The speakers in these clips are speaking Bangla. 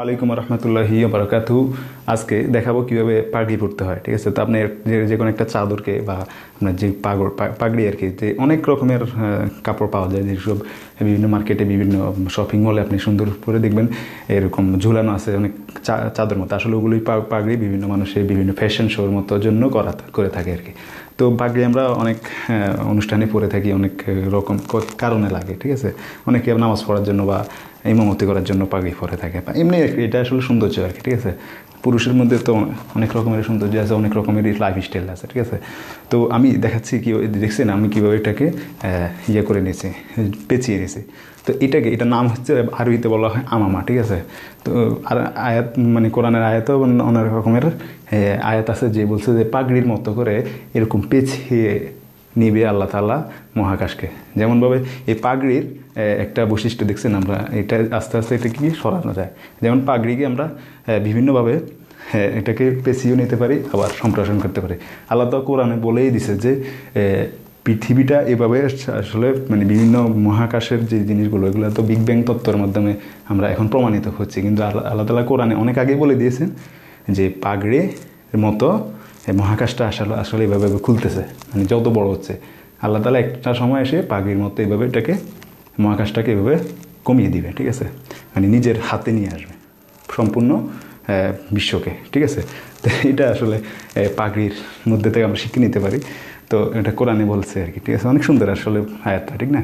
আলাইকুম রহমতুল্লাহি বারাকাতু আজকে দেখাবো কীভাবে পাগড়ি পরতে হয় ঠিক আছে তো আপনি যে কোনো একটা চাদরকে বা আপনার যে পাগড় পাগড়ি আর কি যে অনেক রকমের কাপড় পাওয়া যায় যেসব বিভিন্ন মার্কেটে বিভিন্ন শপিং মলে আপনি সুন্দর করে দেখবেন এরকম ঝুলানো আছে অনেক চাদর মতো আসলে ওগুলোই পাগড়ি বিভিন্ন মানুষের বিভিন্ন ফ্যাশন শোর মতো জন্য করা করে থাকে আর কি তো পাগড়ি আমরা অনেক অনুষ্ঠানে পরে থাকি অনেক রকম কারণে লাগে ঠিক আছে অনেকে নামাজ পড়ার জন্য বা মমতি করার জন্য পাগড়ি পরে থাকে এমনি এটা আসলে সৌন্দর্য আর কি ঠিক আছে পুরুষের মধ্যে তো অনেক রকমের সৌন্দর্য আছে অনেক রকমের লাইফ স্টাইল আছে ঠিক আছে তো আমি দেখাচ্ছি কি দেখছেন আমি কীভাবে এটাকে ইয়ে করে নিয়েছি পেঁচিয়ে নিয়েছি তো এটাকে এটা নাম হচ্ছে আরবিতে বলা হয় আমামা ঠিক আছে তো আর আয়াত মানে কোরআনের আয়াতও অনেক রকমের আয়াত আছে যে বলছে যে পাগড়ির মতো করে এরকম পেঁচিয়ে নিবে আল্লাহ তালা মহাকাশকে যেমনভাবে এই পাগড়ির একটা বৈশিষ্ট্য দেখছেন আমরা এটা আস্তে আস্তে এটা কি সরানো যায় যেমন পাগড়িকে আমরা বিভিন্নভাবে হ্যাঁ এটাকে পেঁচিয়েও নিতে পারি আবার সম্প্রসারণ করতে পারি আল্লাহ তো কোরআনে বলেই দিছে যে পৃথিবীটা এভাবে আসলে মানে বিভিন্ন মহাকাশের যে জিনিসগুলো এগুলো তো বিগ ব্যাং তত্ত্বের মাধ্যমে আমরা এখন প্রমাণিত হচ্ছে কিন্তু আল্লাহ আল্লাহ তালা কোরআনে অনেক আগে বলে দিয়েছেন যে পাগড়ে মতো যে মহাকাশটা আসলে আসলে এইভাবে খুলতেছে মানে যত বড় হচ্ছে আল্লাহ তালা একটা সময় এসে পাগির মতো এইভাবে এটাকে মহাকাশটাকে এভাবে কমিয়ে দিবে ঠিক আছে মানে নিজের হাতে নিয়ে আসবে সম্পূর্ণ বিশ্বকে ঠিক আছে তো এটা আসলে পাগড়ির মধ্যে থেকে আমরা শিখে নিতে পারি তো এটা কোরআনে বলছে আর কি ঠিক আছে অনেক সুন্দর আসলে আয়াতটা ঠিক না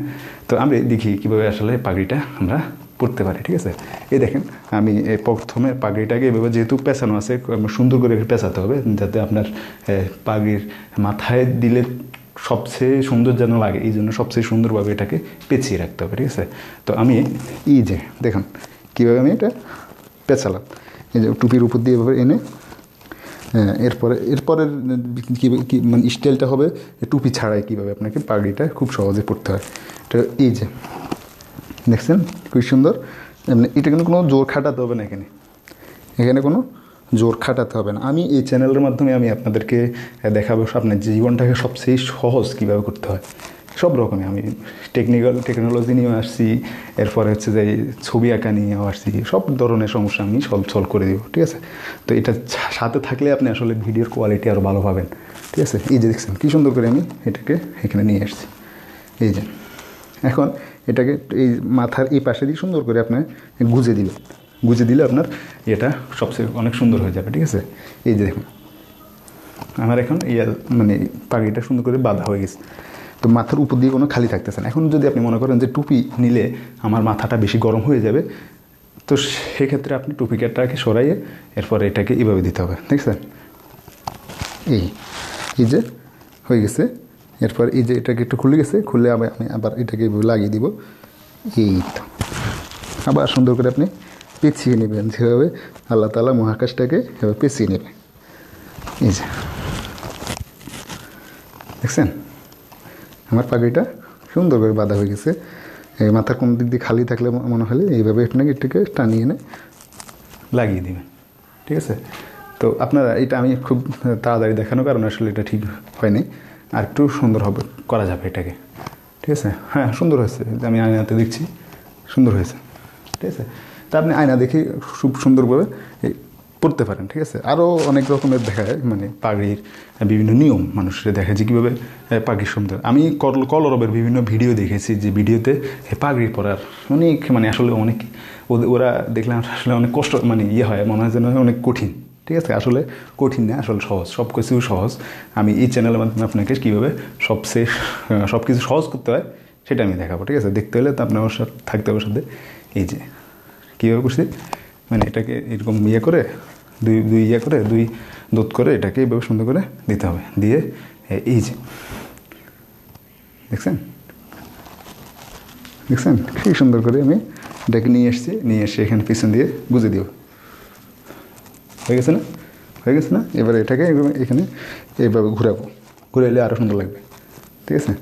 তো আমি দেখি কীভাবে আসলে পাগড়িটা আমরা পড়তে পারি ঠিক আছে এই দেখেন আমি প্রথমে পাগড়িটাকে এভাবে যেহেতু পেঁচানো আছে সুন্দর করে পেঁচাতে হবে যাতে আপনার পাগড়ির মাথায় দিলে সবচেয়ে সুন্দর যেন লাগে এই জন্য সবচেয়ে সুন্দরভাবে এটাকে পেঁচিয়ে রাখতে হবে ঠিক আছে তো আমি এই যে দেখুন কীভাবে আমি এটা পেঁচালাম এই যে টুপির উপর দিয়ে এভাবে এনে এরপরে এরপরের কী মানে স্টাইলটা হবে টুপি ছাড়াই কীভাবে আপনাকে পাগড়িটা খুব সহজে পড়তে হয় তো এই যে দেখছেন খুব সুন্দর মানে এটা কিন্তু কোনো জোর খাটাতে হবে না এখানে এখানে কোনো জোর খাটাতে হবে না আমি এই চ্যানেলের মাধ্যমে আমি আপনাদেরকে দেখাবো আপনার জীবনটাকে সবচেয়ে সহজ কীভাবে করতে হয় সব রকমই আমি টেকনিক্যাল টেকনোলজি নিয়েও আসছি এরপরে হচ্ছে যে ছবি আঁকা নিয়েও আসছি সব ধরনের সমস্যা আমি সলভ সলভ করে দিব ঠিক আছে তো এটা সাথে থাকলে আপনি আসলে ভিডিওর কোয়ালিটি আরও ভালো পাবেন ঠিক আছে এই যে দেখছেন কী সুন্দর করে আমি এটাকে এখানে নিয়ে আসছি এই যে এখন এটাকে এই মাথার এই পাশে দিয়ে সুন্দর করে আপনার গুজে দিবেন গুজে দিলে আপনার এটা সবচেয়ে অনেক সুন্দর হয়ে যাবে ঠিক আছে এই যে দেখুন আমার এখন ইয়ার মানে পাখিটা সুন্দর করে বাঁধা হয়ে গেছে তো মাথার উপর দিয়ে কোনো খালি থাকতেছে না এখন যদি আপনি মনে করেন যে টুপি নিলে আমার মাথাটা বেশি গরম হয়ে যাবে তো সেক্ষেত্রে আপনি টুপিকাটাকে সরাইয়ে এরপর এটাকে এভাবে দিতে হবে ঠিক আছে এই এই যে হয়ে গেছে এরপর এই যে এটাকে একটু খুলে গেছে খুলে আমি আমি আবার এটাকে লাগিয়ে দিব এই তো আবার সুন্দর করে আপনি পেঁচিয়ে নেবেন যেভাবে আল্লাহ তালা মহাকাশটাকে এভাবে পেঁচিয়ে নেবেন এই যে দেখছেন আমার পাগড়িটা সুন্দর করে বাঁধা হয়ে গেছে এই মাথার কোন দিক দিয়ে খালি থাকলে মনে হলে এইভাবে আপনাকে এটাকে টানিয়ে এনে লাগিয়ে দেবেন ঠিক আছে তো আপনারা এটা আমি খুব তাড়াতাড়ি দেখানো কারণ আসলে এটা ঠিক হয়নি আর একটু সুন্দর হবে করা যাবে এটাকে ঠিক আছে হ্যাঁ সুন্দর হয়েছে আমি আয়নাতে দেখছি সুন্দর হয়েছে ঠিক আছে তা আপনি আয়না দেখে খুব সুন্দরভাবে পড়তে পারেন ঠিক আছে আরও অনেক রকমের দেখা যায় মানে পাগড়ির বিভিন্ন নিয়ম মানুষের দেখা যায় কীভাবে পাগড়ি সুন্দর আমি কল কলরবের বিভিন্ন ভিডিও দেখেছি যে ভিডিওতে পাগড়ি পরার অনেক মানে আসলে অনেক ওরা দেখলাম আসলে অনেক কষ্ট মানে ইয়ে হয় মনে হয় যেন অনেক কঠিন ঠিক আছে আসলে কঠিন না আসলে সহজ সব কিছু সহজ আমি এই চ্যানেলের মাধ্যমে আপনাকে কীভাবে সবচেয়ে সব কিছু সহজ করতে হয় সেটা আমি দেখাবো ঠিক আছে দেখতে হলে তো আপনার সাথে থাকতে হবে সাথে এই যে কীভাবে করছি মানে এটাকে এরকম ইয়ে করে দুই দুই ইয়ে করে দুই দুধ করে এটাকে এইভাবে সুন্দর করে দিতে হবে দিয়ে এই যে দেখছেন দেখছেন খুব সুন্দর করে আমি এটাকে নিয়ে এসছি নিয়ে এসে এখানে পিছন দিয়ে গুঁজে দিব হয়ে গেছে না হয়ে গেছে না এবার এটাকে এখানে এইভাবে ঘুরাবো ঘুরাইলে আরও সুন্দর লাগবে ঠিক আছে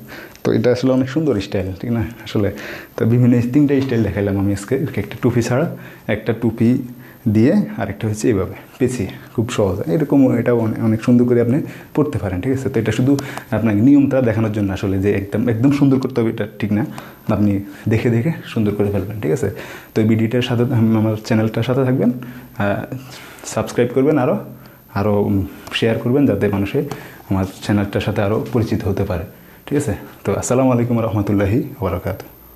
তো এটা আসলে অনেক সুন্দর স্টাইল ঠিক না আসলে তো বিভিন্ন তিনটা স্টাইল দেখাইলাম আমি আজকে একটা টুপি ছাড়া একটা টুপি দিয়ে আরেকটা হচ্ছে এইভাবে পেছিয়ে খুব সহজ এরকম এটা অনেক সুন্দর করে আপনি পড়তে পারেন ঠিক আছে তো এটা শুধু আপনাকে নিয়মটা দেখানোর জন্য আসলে যে একদম একদম সুন্দর করতে হবে এটা ঠিক না আপনি দেখে দেখে সুন্দর করে ফেলবেন ঠিক আছে তো এই ভিডিওটার সাথে আমার চ্যানেলটার সাথে থাকবেন সাবস্ক্রাইব করবেন আরও আরও শেয়ার করবেন যাতে মানুষে আমার চ্যানেলটার সাথে আরও পরিচিত হতে পারে ঠিক আছে তো আসসালামু আলাইকুম রহমতুল্লাহি ওবরাকাতু